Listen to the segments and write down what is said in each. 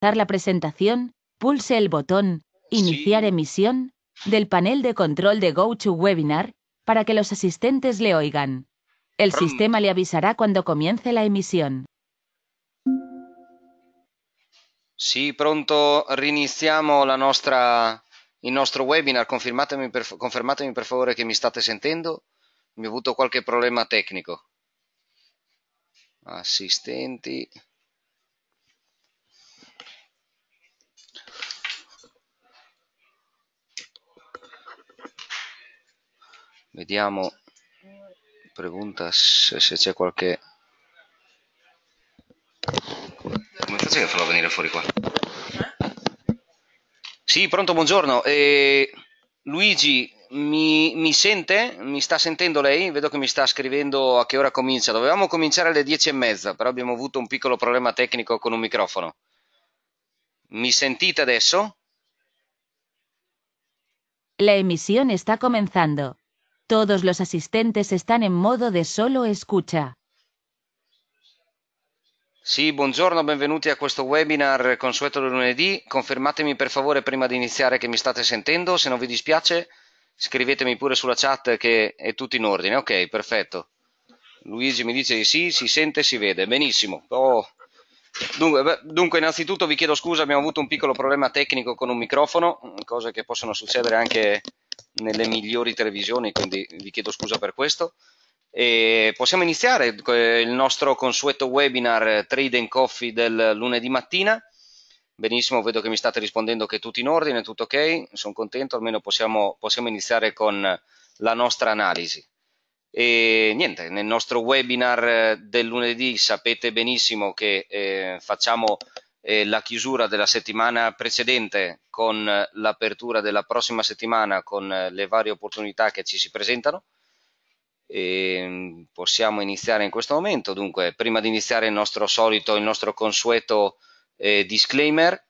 la presentación, pulse el botón Iniciar emisión del panel de control de GoToWebinar para que los asistentes le oigan. El sistema le avisará cuando comience la emisión. Sì, pronto, la nuestra, il nuestro webinar. Confermatemi per, confermatemi per favore che mi state sentendo. Mi ho avuto qualche problema técnico. Assistenti. Vediamo, pregunta se, se c'è qualche... Come faccio a farlo venire fuori qua? Sì, pronto, buongiorno. Eh, Luigi, mi, mi, sente? Mi sta sentendo lei? Vedo che mi sta scrivendo a che ora comincia. Dovevamo cominciare alle dieci e mezza però abbiamo avuto un piccolo problema tecnico con un microfono. Mi sentite adesso? La emisión está comenzando. Todos los asistentes están en modo de solo escucha. Sì, buongiorno, benvenuti a questo webinar consueto del lunedì. Confermatemi per favore prima di iniziare che mi state sentendo, se non vi dispiace scrivetemi pure sulla chat che è tutto in ordine. Ok, perfetto. Luigi mi dice di sì, si sente, si vede. Benissimo. Oh. Dunque, beh, dunque, innanzitutto vi chiedo scusa, abbiamo avuto un piccolo problema tecnico con un microfono, cose che possono succedere anche nelle migliori televisioni, quindi vi chiedo scusa per questo. E possiamo iniziare eh, il nostro consueto webinar eh, Trade and Coffee del lunedì mattina. Benissimo, vedo che mi state rispondendo che è tutto in ordine, tutto ok, sono contento, almeno possiamo, possiamo iniziare con la nostra analisi. E niente, nel nostro webinar eh, del lunedì sapete benissimo che eh, facciamo eh, la chiusura della settimana precedente con l'apertura della prossima settimana con eh, le varie opportunità che ci si presentano. E ehm, possiamo iniziare in questo momento. Dunque, prima di iniziare il nostro solito, il nostro consueto eh, disclaimer,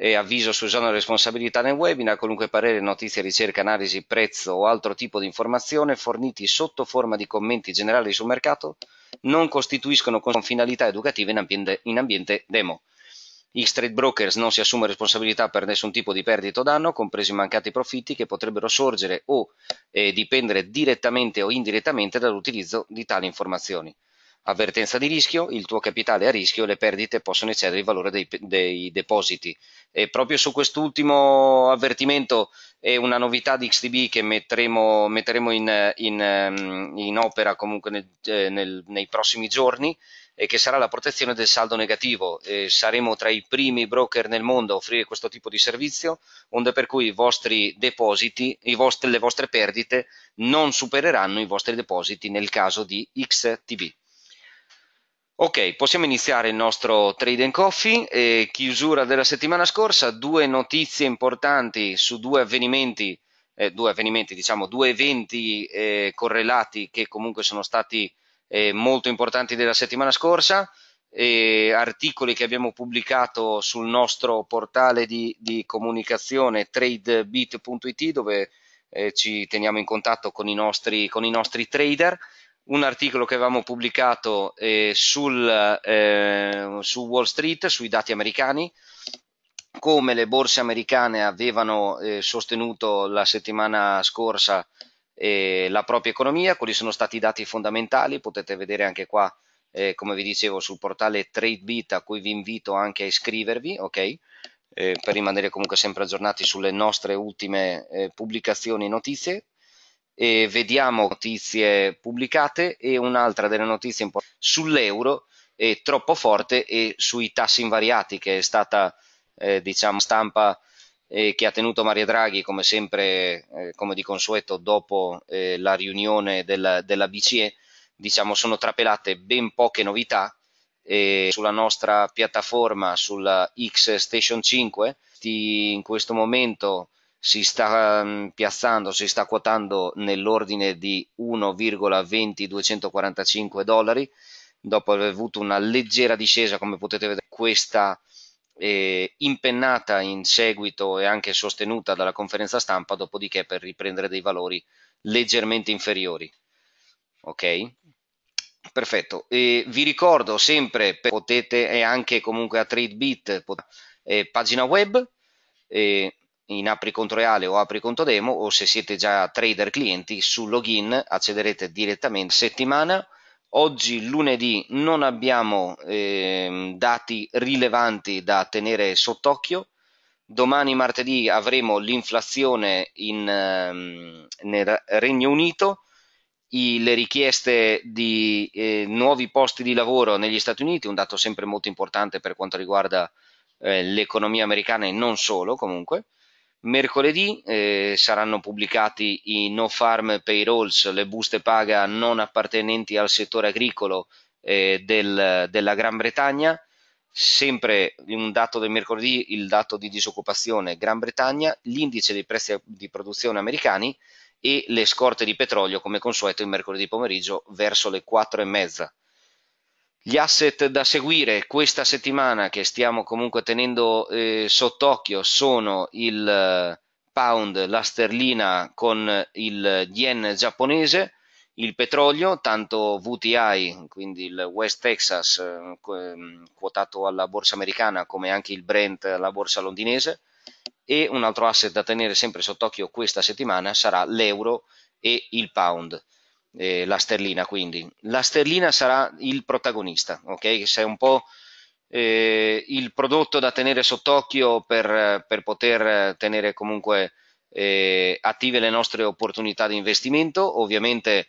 e avviso su esonero responsabilità nel webinar, qualunque parere, notizie, ricerca, analisi, prezzo o altro tipo di informazione forniti sotto forma di commenti generali sul mercato non costituiscono con finalità educative in ambiente, in ambiente demo. X Trade Brokers non si assume responsabilità per nessun tipo di perdita o danno, compresi i mancati profitti che potrebbero sorgere o eh, dipendere direttamente o indirettamente dall'utilizzo di tali informazioni. Avvertenza di rischio, il tuo capitale è a rischio e le perdite possono eccedere il valore dei, dei depositi. E proprio su quest'ultimo avvertimento è una novità di XTB che metteremo, metteremo in, in, ehm, in, opera comunque nel, eh, nel, nei prossimi giorni e che sarà la protezione del saldo negativo. E saremo tra i primi broker nel mondo a offrire questo tipo di servizio, onde per cui i vostri depositi, i vostri, le vostre perdite non supereranno i vostri depositi nel caso di XTB. Ok, possiamo iniziare il nostro Trade and Coffee, eh, chiusura della settimana scorsa, due notizie importanti su due avvenimenti, eh, due avvenimenti, diciamo, due eventi eh, correlati che comunque sono stati eh, molto importanti della settimana scorsa, eh, articoli che abbiamo pubblicato sul nostro portale di, di comunicazione tradebit.it dove eh, ci teniamo in contatto con i, nostri, con i nostri trader, un articolo che avevamo pubblicato eh, sul, eh, su Wall Street, sui dati americani, come le borse americane avevano eh, sostenuto la settimana scorsa eh, la propria economia, quali sono stati i dati fondamentali, potete vedere anche qua, eh, come vi dicevo, sul portale TradeBit a cui vi invito anche a iscrivervi, ok? Eh, per rimanere comunque sempre aggiornati sulle nostre ultime eh, pubblicazioni e notizie. E vediamo notizie pubblicate e un'altra delle notizie sull'euro è troppo forte e sui tassi invariati che è stata eh, diciamo stampa eh, che ha tenuto Mario Draghi come sempre, eh, come di consueto, dopo eh, la riunione del, della BCE, diciamo sono trapelate ben poche novità sulla nostra piattaforma, sulla X Station 5, in questo momento si sta mm, piazzando, si sta quotando nell'ordine di 1,20-245 dollari, dopo aver avuto una leggera discesa, come potete vedere, questa eh, impennata in seguito e anche sostenuta dalla conferenza stampa, dopodiché per riprendere dei valori leggermente inferiori. Ok? Perfetto. E vi ricordo sempre, potete e anche comunque a TradeBit, eh, pagina web, eh, in apri conto reale o apri conto demo, o se siete già trader clienti, su login accederete direttamente settimana Oggi lunedì non abbiamo eh, dati rilevanti da tenere sott'occhio. Domani martedì avremo l'inflazione in, ehm, nel Regno Unito, i, le richieste di eh, nuovi posti di lavoro negli Stati Uniti, un dato sempre molto importante per quanto riguarda eh, l'economia americana e non solo comunque Mercoledì eh, saranno pubblicati i no farm payrolls, le buste paga non appartenenti al settore agricolo eh, del, della Gran Bretagna. Sempre un dato del mercoledì, il dato di disoccupazione Gran Bretagna, l'indice dei prezzi di produzione americani e le scorte di petrolio come consueto il mercoledì pomeriggio verso le quattro e mezza. Gli asset da seguire questa settimana che stiamo comunque tenendo eh, sott'occhio sono il eh, pound, la sterlina con il yen giapponese, il petrolio, tanto VTI, quindi il West Texas ehm, quotato alla borsa americana come anche il Brent alla borsa londinese e un altro asset da tenere sempre sott'occhio questa settimana sarà l'euro e il pound eh, la sterlina quindi. La sterlina sarà il protagonista, ok? Se è un po' eh, il prodotto da tenere sott'occhio per, per, poter tenere comunque eh, attive le nostre opportunità di investimento. Ovviamente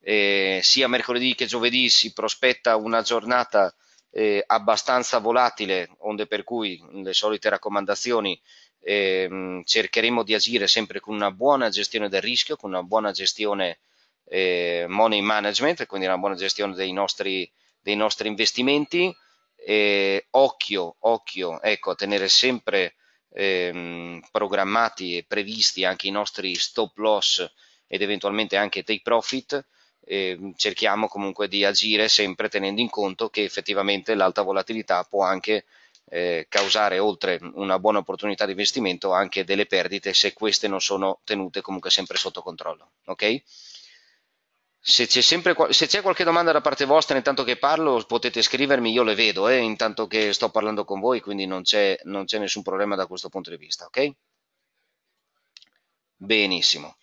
eh, sia mercoledì che giovedì si prospetta una giornata eh, abbastanza volatile, onde per cui le solite raccomandazioni ehm, cercheremo di agire sempre con una buona gestione del rischio, con una buona gestione eh, money management, quindi una buona gestione dei nostri, dei nostri investimenti. Eh, occhio, occhio, ecco, a tenere sempre ehm, programmati e previsti anche i nostri stop loss ed eventualmente anche take profit. Eh, cerchiamo comunque di agire sempre tenendo in conto che effettivamente l'alta volatilità può anche eh, causare oltre una buona opportunità di investimento anche delle perdite se queste non sono tenute comunque sempre sotto controllo. Okay? Se c'è, sempre, se c'è, qualche domanda da parte vostra intanto che parlo potete scrivermi, io le vedo eh, intanto che sto parlando con voi, quindi non c'è, non c'è nessun problema da questo punto di vista, ok? Benissimo.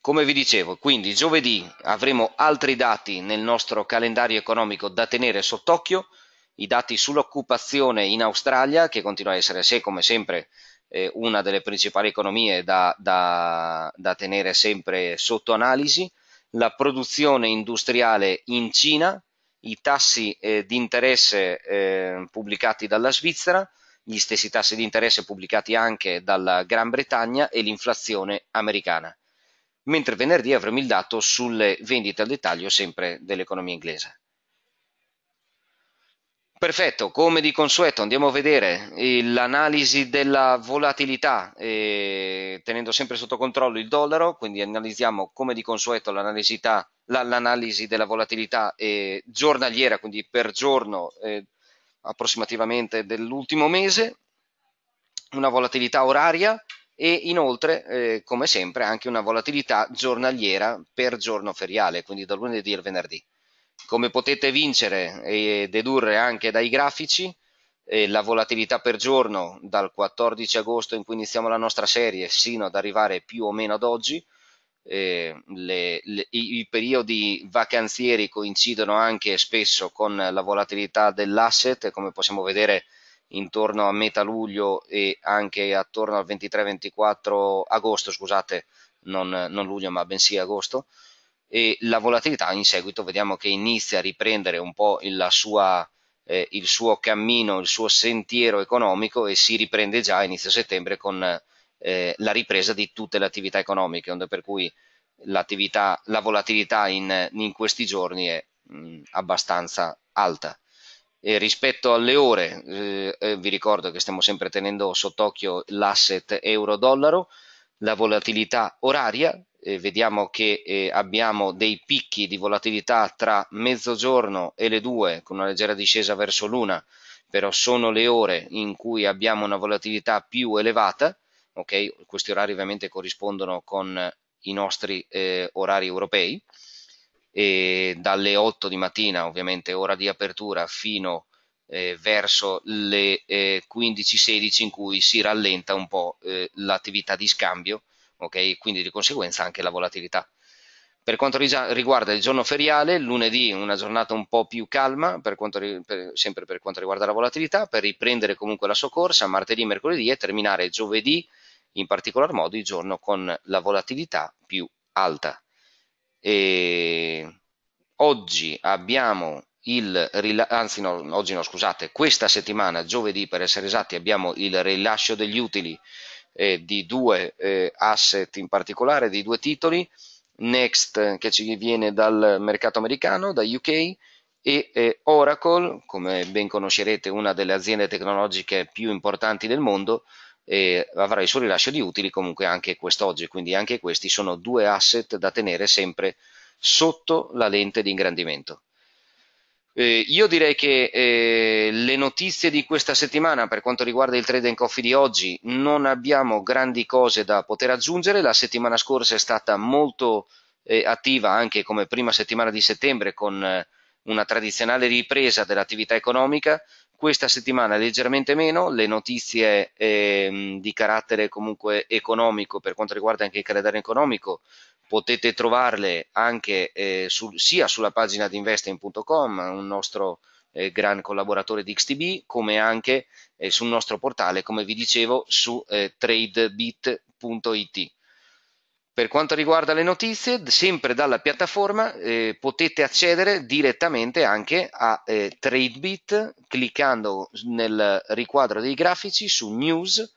Come vi dicevo, quindi giovedì avremo altri dati nel nostro calendario economico da tenere sott'occhio, i dati sull'occupazione in Australia, che continua a essere, se, come sempre, eh, una delle principali economie da, da, da tenere sempre sotto analisi, la produzione industriale in Cina, i tassi eh, di interesse eh, pubblicati dalla Svizzera, gli stessi tassi di interesse pubblicati anche dalla Gran Bretagna e l'inflazione americana. Mentre venerdì avremo il dato sulle vendite al dettaglio sempre dell'economia inglese. Perfetto, come di consueto andiamo a vedere l'analisi della volatilità eh, tenendo sempre sotto controllo il dollaro, quindi analizziamo come di consueto l'analisi della volatilità eh, giornaliera, quindi per giorno eh, approssimativamente dell'ultimo mese, una volatilità oraria e inoltre eh, come sempre anche una volatilità giornaliera per giorno feriale, quindi dal lunedì al venerdì. Come potete vincere e dedurre anche dai grafici, eh, la volatilità per giorno dal 14 agosto in cui iniziamo la nostra serie sino ad arrivare più o meno ad oggi, eh, le, le, i, i, periodi vacanzieri coincidono anche spesso con la volatilità dell'asset, come possiamo vedere intorno a metà luglio e anche attorno al 23-24 agosto, scusate, non, non luglio ma bensì agosto, e la volatilità in seguito vediamo che inizia a riprendere un po' il, sua, eh, il suo cammino, il suo sentiero economico e si riprende già a inizio settembre con eh, la ripresa di tutte le attività economiche, per cui la volatilità in, in, questi giorni è mh, abbastanza alta. E rispetto alle ore, eh, eh vi ricordo che stiamo sempre tenendo sott'occhio l'asset euro-dollaro, la volatilità oraria eh, vediamo che eh, abbiamo dei picchi di volatilità tra mezzogiorno e le 2 con una leggera discesa verso l'una, però sono le ore in cui abbiamo una volatilità più elevata, okay? questi orari ovviamente corrispondono con i nostri eh, orari europei, e dalle 8 di mattina ovviamente ora di apertura fino eh, verso le 15-16 eh, in cui si rallenta un po' eh, l'attività di scambio ok? Quindi di conseguenza anche la volatilità. Per quanto riguarda il giorno feriale, lunedì una giornata un po' più calma, per quanto, per, sempre per quanto riguarda la volatilità, per riprendere comunque la sua corsa martedì, mercoledì e terminare giovedì, in particolar modo il giorno con la volatilità più alta. E oggi abbiamo il anzi no, oggi no, scusate, questa settimana, giovedì per essere esatti, abbiamo il rilascio degli utili eh, di due eh, asset in particolare, di due titoli, Next eh, che ci viene dal mercato americano, da UK, e eh, Oracle, come ben conoscerete, una delle aziende tecnologiche più importanti del mondo, avrà il suo rilascio di utili comunque anche quest'oggi, quindi anche questi sono due asset da tenere sempre sotto la lente di ingrandimento. Eh, io direi che eh, le notizie di questa settimana per quanto riguarda il trading coffee di oggi non abbiamo grandi cose da poter aggiungere, la settimana scorsa è stata molto eh, attiva anche come prima settimana di settembre con eh, una tradizionale ripresa dell'attività economica, questa settimana leggermente meno, le notizie ehm, di carattere comunque economico per quanto riguarda anche il calendario economico potete trovarle anche eh, su, sia sulla pagina di investing.com, un nostro eh, gran collaboratore di XTB, come anche eh, sul nostro portale, come vi dicevo, su eh, tradebit.it. Per quanto riguarda le notizie, sempre dalla piattaforma eh, potete accedere direttamente anche a eh, TradeBit cliccando nel riquadro dei grafici su News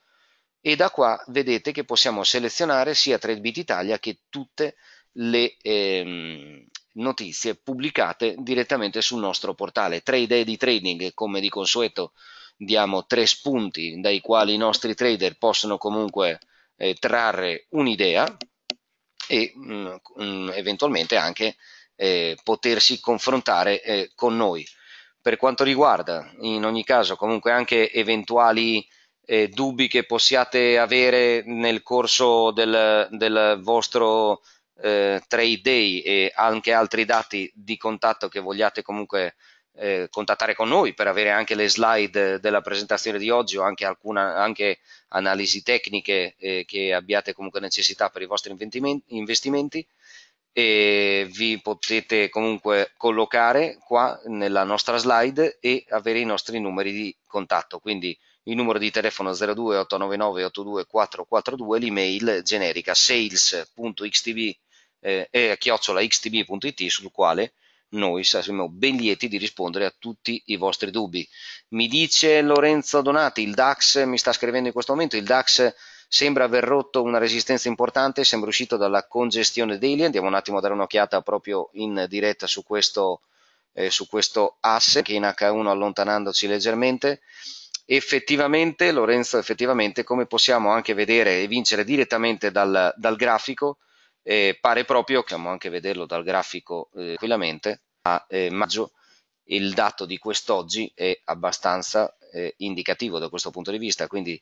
e da qua vedete che possiamo selezionare sia Tradebit Italia che tutte le ehm, notizie pubblicate direttamente sul nostro portale. Tre idee di trading, come di consueto diamo tre spunti dai quali i nostri trader possono comunque eh, trarre un'idea e mh, mm, mh, mm, eventualmente anche eh, potersi confrontare eh, con noi. Per quanto riguarda in ogni caso comunque anche eventuali eh, dubbi che possiate avere nel corso del, del vostro eh, trade day e anche altri dati di contatto che vogliate comunque eh, contattare con noi per avere anche le slide della presentazione di oggi o anche, alcuna, anche analisi tecniche eh, che abbiate comunque necessità per i vostri investimenti e vi potete comunque collocare qua nella nostra slide e avere i nostri numeri di contatto quindi il numero di telefono 02 899 82442, l'email generica sales.xtv eh, e eh, xtb.it sul quale noi saremo ben lieti di rispondere a tutti i vostri dubbi. Mi dice Lorenzo Donati, il DAX mi sta scrivendo in questo momento, il DAX sembra aver rotto una resistenza importante, sembra uscito dalla congestione daily, andiamo un attimo a dare un'occhiata proprio in diretta su questo, eh, su questo asse che in H1 allontanandoci leggermente effettivamente, Lorenzo, effettivamente, come possiamo anche vedere e vincere direttamente dal, dal grafico, eh, pare proprio, possiamo anche vederlo dal grafico eh, tranquillamente, a eh, maggio il dato di quest'oggi è abbastanza eh, indicativo da questo punto di vista, quindi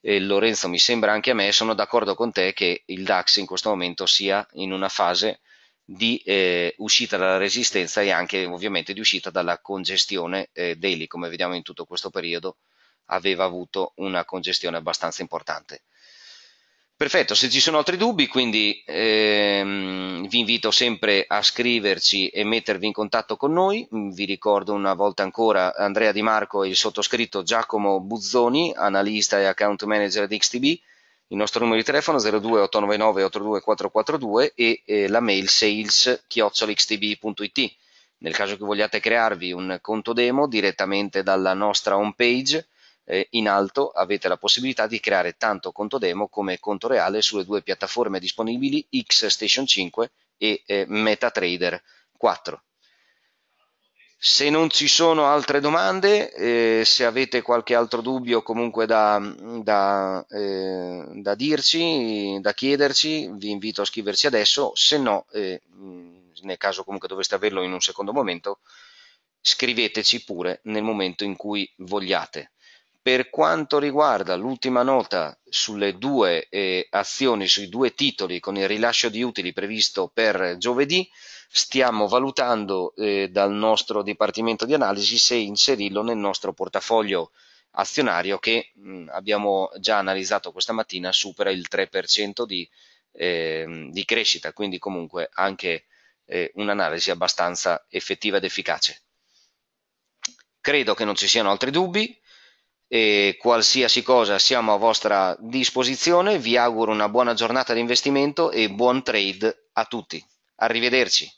eh, Lorenzo mi sembra anche a me, sono d'accordo con te che il DAX in questo momento sia in una fase di eh, uscita dalla resistenza e anche ovviamente di uscita dalla congestione eh, daily, come vediamo in tutto questo periodo aveva avuto una congestione abbastanza importante. Perfetto, se ci sono altri dubbi, quindi ehm, vi invito sempre a scriverci e mettervi in contatto con noi. Vi ricordo una volta ancora Andrea Di Marco e il sottoscritto Giacomo Buzzoni, analista e account manager di XTB. Il nostro numero di telefono è 02899 82442 e eh, la mail sales-xtb.it. Nel caso che vogliate crearvi un conto demo direttamente dalla nostra home page, eh, in alto avete la possibilità di creare tanto conto demo come conto reale sulle due piattaforme disponibili Xstation 5 e eh, MetaTrader 4. Se non ci sono altre domande, eh, se avete qualche altro dubbio comunque da, da, eh, da, dirci, da chiederci, vi invito a scriverci adesso, se no, eh, nel caso comunque doveste averlo in un secondo momento, scriveteci pure nel momento in cui vogliate. Per quanto riguarda l'ultima nota sulle due eh, azioni, sui due titoli con il rilascio di utili previsto per giovedì, stiamo valutando eh, dal nostro dipartimento di analisi se inserirlo nel nostro portafoglio azionario che mh, mm, abbiamo già analizzato questa mattina supera il 3% di, eh, di, crescita, quindi comunque anche eh, un'analisi abbastanza effettiva ed efficace. Credo che non ci siano altri dubbi e qualsiasi cosa siamo a vostra disposizione. Vi auguro una buona giornata di investimento e buon trade a tutti. Arrivederci.